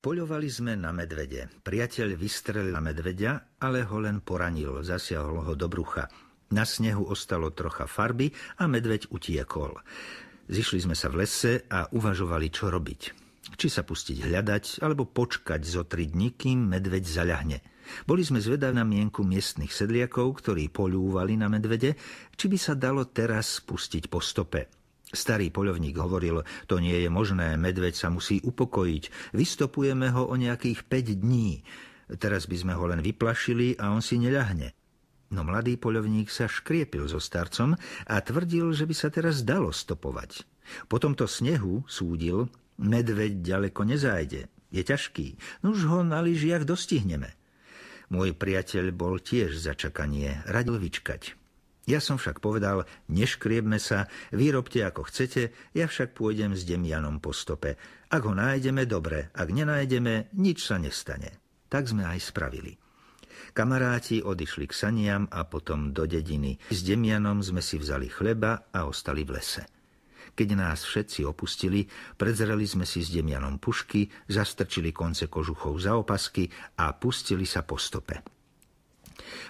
Poľovali sme na medvede. Priateľ vystrelil na medvedia, ale ho len poranil, zasiahol ho do brucha. Na snehu ostalo trocha farby a medveď utiekol. Zišli sme sa v lese a uvažovali, čo robiť. Či sa pustiť hľadať, alebo počkať zo tri dní, kým medveď zaľahne. Boli sme zvedaví na mienku miestnych sedliakov, ktorí poľúvali na medvede, či by sa dalo teraz spustiť po stope. Starý poľovník hovoril, to nie je možné, medveď sa musí upokojiť, vystopujeme ho o nejakých 5 dní. Teraz by sme ho len vyplašili a on si neľahne. No mladý poľovník sa škriepil so starcom a tvrdil, že by sa teraz dalo stopovať. Po tomto snehu, súdil, medveď ďaleko nezajde, je ťažký, nuž no ho na lyžiach dostihneme. Môj priateľ bol tiež začakanie, radil vyčkať. Ja som však povedal, neškriebme sa, vyrobte ako chcete, ja však pôjdem s Demianom po stope. Ak ho nájdeme, dobre, ak nenájdeme, nič sa nestane. Tak sme aj spravili. Kamaráti odišli k saniam a potom do dediny. S Demianom sme si vzali chleba a ostali v lese. Keď nás všetci opustili, predzreli sme si s Demianom pušky, zastrčili konce kožuchov za opasky a pustili sa po stope.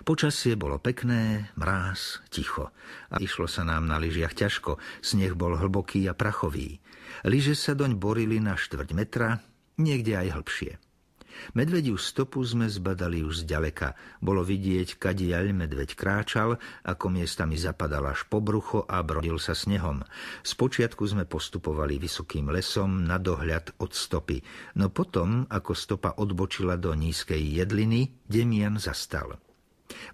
Počasie bolo pekné, mráz, ticho a išlo sa nám na lyžiach ťažko, sneh bol hlboký a prachový. Lyže sa doň borili na štvrť metra, niekde aj hlbšie. Medvediu stopu sme zbadali už zďaleka. Bolo vidieť, kadiaľ medveď kráčal, ako miestami zapadal až po brucho a brodil sa snehom. Spočiatku sme postupovali vysokým lesom na dohľad od stopy, no potom, ako stopa odbočila do nízkej jedliny, Demian zastal.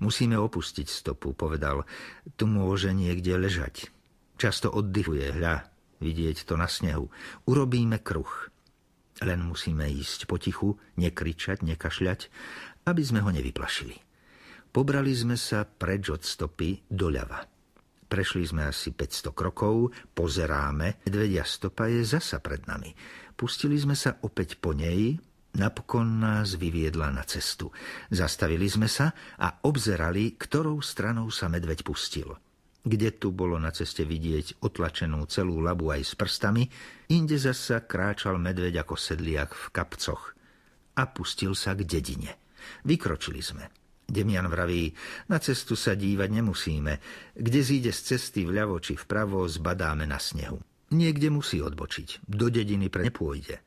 Musíme opustiť stopu, povedal. Tu môže niekde ležať. Často oddychuje, hľa, vidieť to na snehu. Urobíme kruh. Len musíme ísť potichu, nekričať, nekašľať, aby sme ho nevyplašili. Pobrali sme sa preč od stopy doľava. Prešli sme asi 500 krokov, pozeráme, medvedia stopa je zasa pred nami. Pustili sme sa opäť po nej, Napokon nás vyviedla na cestu. Zastavili sme sa a obzerali, ktorou stranou sa medveď pustil. Kde tu bolo na ceste vidieť otlačenú celú labu aj s prstami, inde zasa kráčal medveď ako sedliak v kapcoch. A pustil sa k dedine. Vykročili sme. Demian vraví, na cestu sa dívať nemusíme. Kde zíde z cesty vľavo či vpravo, zbadáme na snehu. Niekde musí odbočiť. Do dediny pre nepôjde.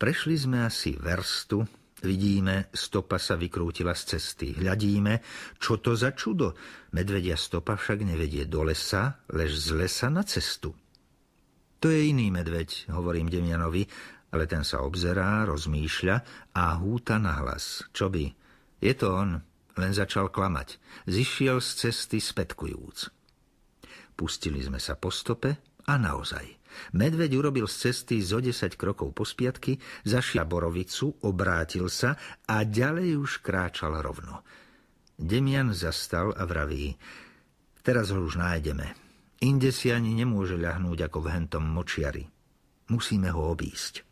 Prešli sme asi verstu, vidíme, stopa sa vykrútila z cesty. Hľadíme, čo to za čudo. Medvedia stopa však nevedie do lesa, lež z lesa na cestu. To je iný medveď, hovorím Demianovi, ale ten sa obzerá, rozmýšľa a húta na hlas. Čo by? Je to on, len začal klamať. Zišiel z cesty spätkujúc. Pustili sme sa po stope a naozaj – Medveď urobil z cesty zo 10 krokov pospiatky, zašiel borovicu, obrátil sa a ďalej už kráčal rovno. Demian zastal a vraví, teraz ho už nájdeme. Inde si ani nemôže ľahnúť ako v hentom močiari. Musíme ho obísť.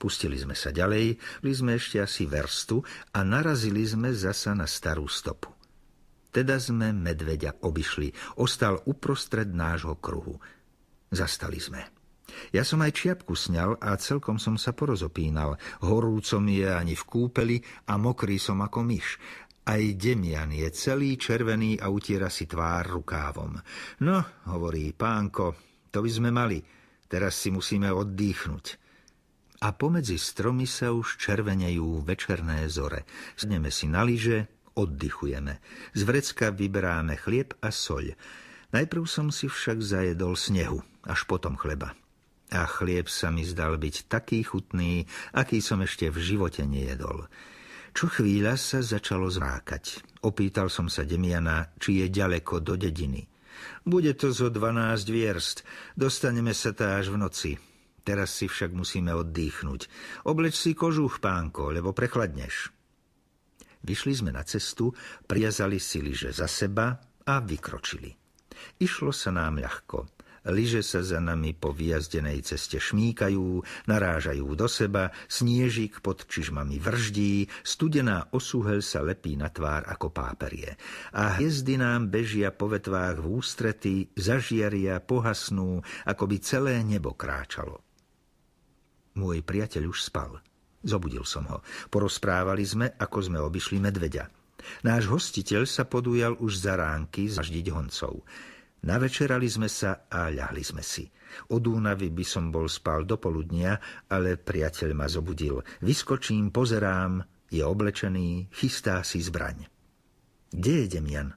Pustili sme sa ďalej, byli sme ešte asi verstu a narazili sme zasa na starú stopu. Teda sme medveďa obišli, ostal uprostred nášho kruhu – Zastali sme. Ja som aj čiapku sňal a celkom som sa porozopínal. Horúco mi je ani v kúpeli a mokrý som ako myš. Aj Demian je celý červený a utiera si tvár rukávom. No, hovorí pánko, to by sme mali. Teraz si musíme oddychnúť. A pomedzi stromy sa už červenejú večerné zore. Sneme si na lyže, oddychujeme. Z vrecka vyberáme chlieb a soľ. Najprv som si však zajedol snehu, až potom chleba. A chlieb sa mi zdal byť taký chutný, aký som ešte v živote nejedol. Čo chvíľa sa začalo zrákať. Opýtal som sa Demiana, či je ďaleko do dediny. Bude to zo 12 vierst. Dostaneme sa tá až v noci. Teraz si však musíme oddychnúť. Obleč si kožuch, pánko, lebo prechladneš. Vyšli sme na cestu, priazali si lyže za seba a vykročili. Išlo sa nám ľahko. Lyže sa za nami po vyjazdenej ceste šmíkajú, narážajú do seba, sniežik pod čižmami vrždí, studená osuhel sa lepí na tvár ako páperie. A hviezdy nám bežia po vetvách v ústrety, zažiaria, pohasnú, ako by celé nebo kráčalo. Môj priateľ už spal. Zobudil som ho. Porozprávali sme, ako sme obišli medveďa. Náš hostiteľ sa podujal už za ránky zaždiť honcov. Navečerali sme sa a ľahli sme si. Od únavy by som bol spal do poludnia, ale priateľ ma zobudil. Vyskočím, pozerám, je oblečený, chystá si zbraň. Kde je Demian?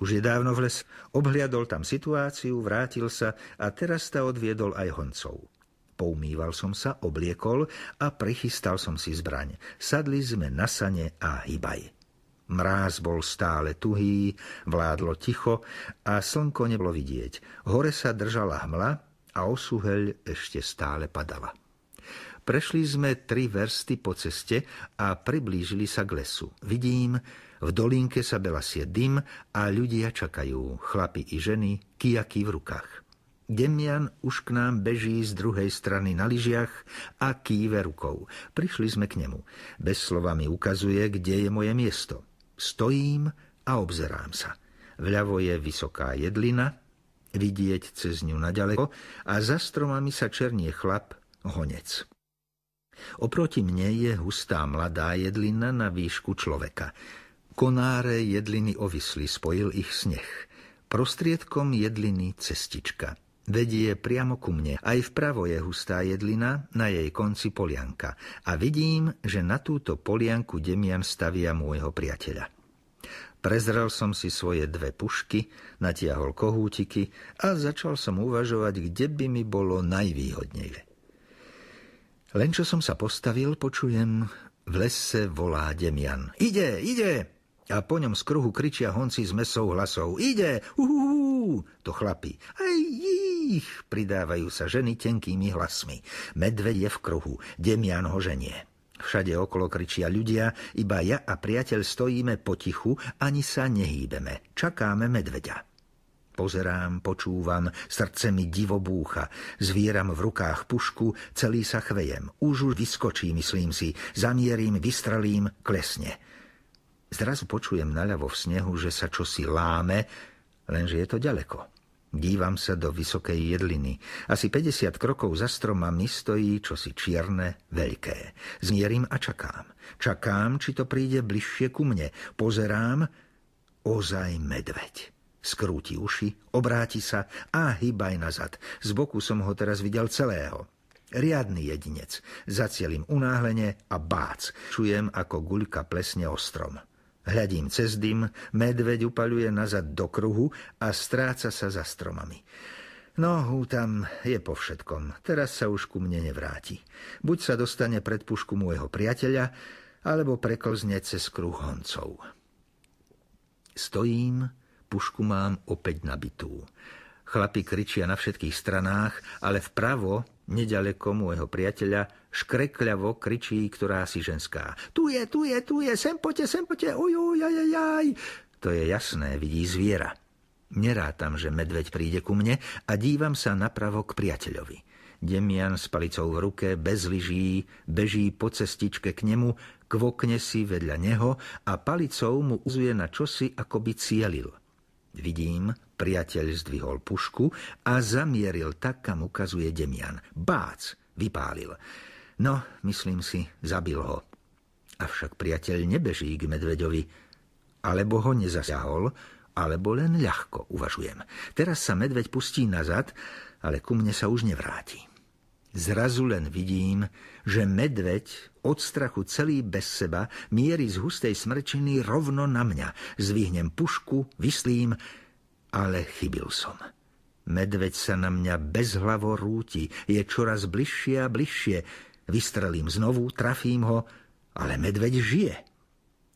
Už je dávno v les. Obhliadol tam situáciu, vrátil sa a teraz ta odviedol aj Honcov. Poumýval som sa, obliekol a prichystal som si zbraň. Sadli sme na sane a hýbaj. Mráz bol stále tuhý, vládlo ticho a slnko nebolo vidieť. Hore sa držala hmla a osuheľ ešte stále padala. Prešli sme tri versty po ceste a priblížili sa k lesu. Vidím, v dolinke sa belasie dym a ľudia čakajú, chlapi i ženy, kijaky v rukách. Demian už k nám beží z druhej strany na lyžiach a kýve rukou. Prišli sme k nemu. Bez slova mi ukazuje, kde je moje miesto. Stojím a obzerám sa. Vľavo je vysoká jedlina, vidieť cez ňu naďaleko a za stromami sa černie chlap, honec. Oproti mne je hustá mladá jedlina na výšku človeka. Konáre jedliny ovisli, spojil ich sneh. Prostriedkom jedliny cestička – Vedie priamo ku mne. Aj vpravo je hustá jedlina, na jej konci polianka. A vidím, že na túto polianku Demian stavia môjho priateľa. Prezrel som si svoje dve pušky, natiahol kohútiky a začal som uvažovať, kde by mi bolo najvýhodnejšie. Len čo som sa postavil, počujem, v lese volá Demian. Ide, ide! A po ňom z kruhu kričia honci s mesou hlasov. Ide! Uhú! To chlapí. Aj, jí! ich, pridávajú sa ženy tenkými hlasmi. Medveď je v kruhu, Demian ho ženie. Všade okolo kričia ľudia, iba ja a priateľ stojíme potichu, ani sa nehýbeme. Čakáme medveďa. Pozerám, počúvam, srdce mi divo búcha. Zvieram v rukách pušku, celý sa chvejem. Už už vyskočí, myslím si. Zamierím, vystrelím, klesne. Zrazu počujem naľavo v snehu, že sa čosi láme, lenže je to ďaleko. Dívam sa do vysokej jedliny. Asi 50 krokov za stromami stojí čosi čierne, veľké. Zmierim a čakám. Čakám, či to príde bližšie ku mne. Pozerám, ozaj medveď. Skrúti uši, obráti sa a hýbaj nazad. Z boku som ho teraz videl celého. Riadný jedinec. Zacielím unáhlenie a bác. Čujem, ako guľka plesne o strom. Hľadím cez dym, medveď upaluje nazad do kruhu a stráca sa za stromami. No, tam je po všetkom. Teraz sa už ku mne nevráti. Buď sa dostane pred pušku môjho priateľa, alebo preklzne cez kruh honcov. Stojím, pušku mám opäť nabitú. Chlapi kričia na všetkých stranách, ale vpravo Nedaleko môjho priateľa škrekľavo kričí ktorá si ženská. Tu je, tu je, tu je, sem poďte, sem poďte, uj, uj, aj, aj, aj. To je jasné, vidí zviera. Nerátam, že medveď príde ku mne a dívam sa napravo k priateľovi. Demian s palicou v ruke, bez lyží, beží po cestičke k nemu, kvokne si vedľa neho a palicou mu uzuje na čosi, ako by cielil – Vidím, priateľ zdvihol pušku a zamieril tak, kam ukazuje Demian. Bác! Vypálil. No, myslím si, zabil ho. Avšak priateľ nebeží k medveďovi. Alebo ho nezasiahol, alebo len ľahko, uvažujem. Teraz sa medveď pustí nazad, ale ku mne sa už nevráti. Zrazu len vidím, že medveď od strachu celý bez seba mierí z hustej smrčiny rovno na mňa. Zvihnem pušku, vyslím, ale chybil som. Medveď sa na mňa bezhlavo rúti, je čoraz bližšie a bližšie. Vystrelím znovu, trafím ho, ale medveď žije.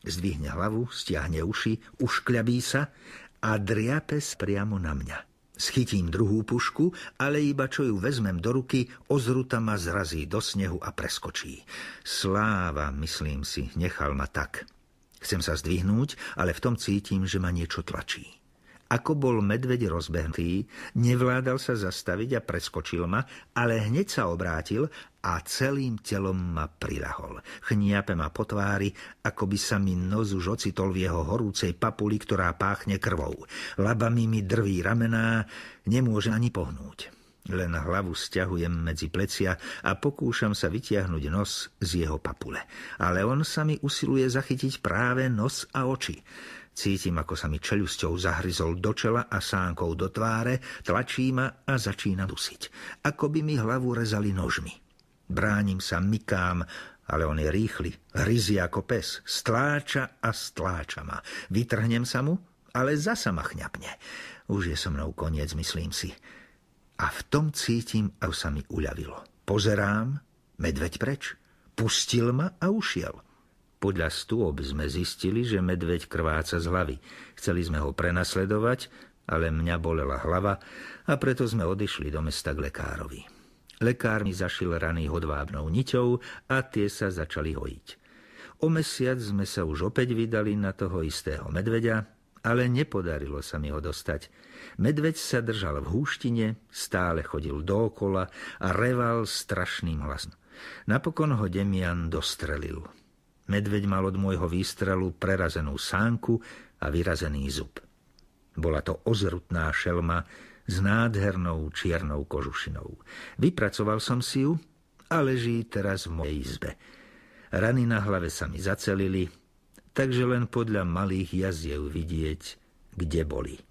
Zdvihne hlavu, stiahne uši, uškľabí sa a driape priamo na mňa. Schytím druhú pušku, ale iba čo ju vezmem do ruky, ozruta ma zrazí do snehu a preskočí. Sláva, myslím si, nechal ma tak. Chcem sa zdvihnúť, ale v tom cítim, že ma niečo tlačí. Ako bol medveď rozbehnutý, nevládal sa zastaviť a preskočil ma, ale hneď sa obrátil a celým telom ma prilahol. Chniape ma po tvári, ako by sa mi nos už ocitol v jeho horúcej papuli, ktorá páchne krvou. Labami mi drví ramená, nemôže ani pohnúť. Len hlavu stiahujem medzi plecia a pokúšam sa vytiahnuť nos z jeho papule. Ale on sa mi usiluje zachytiť práve nos a oči. Cítim, ako sa mi čelusťou zahryzol do čela a sánkou do tváre, tlačí ma a začína dusiť. Ako by mi hlavu rezali nožmi. Bránim sa, mykám, ale on je rýchly, hryzí ako pes, stláča a stláča ma. Vytrhnem sa mu, ale zasa ma chňapne. Už je so mnou koniec, myslím si. A v tom cítim, ako sa mi uľavilo. Pozerám, medveď preč. Pustil ma a ušiel. Podľa stôb sme zistili, že medveď krváca z hlavy. Chceli sme ho prenasledovať, ale mňa bolela hlava a preto sme odišli do mesta k lekárovi. Lekár mi zašil rany hodvábnou niťou a tie sa začali hojiť. O mesiac sme sa už opäť vydali na toho istého medveďa, ale nepodarilo sa mi ho dostať. Medveď sa držal v húštine, stále chodil dookola a reval strašným hlasom. Napokon ho Demian dostrelil. Medveď mal od môjho výstrelu prerazenú sánku a vyrazený zub. Bola to ozrutná šelma s nádhernou čiernou kožušinou. Vypracoval som si ju a leží teraz v mojej izbe. Rany na hlave sa mi zacelili, takže len podľa malých jaziev vidieť, kde boli.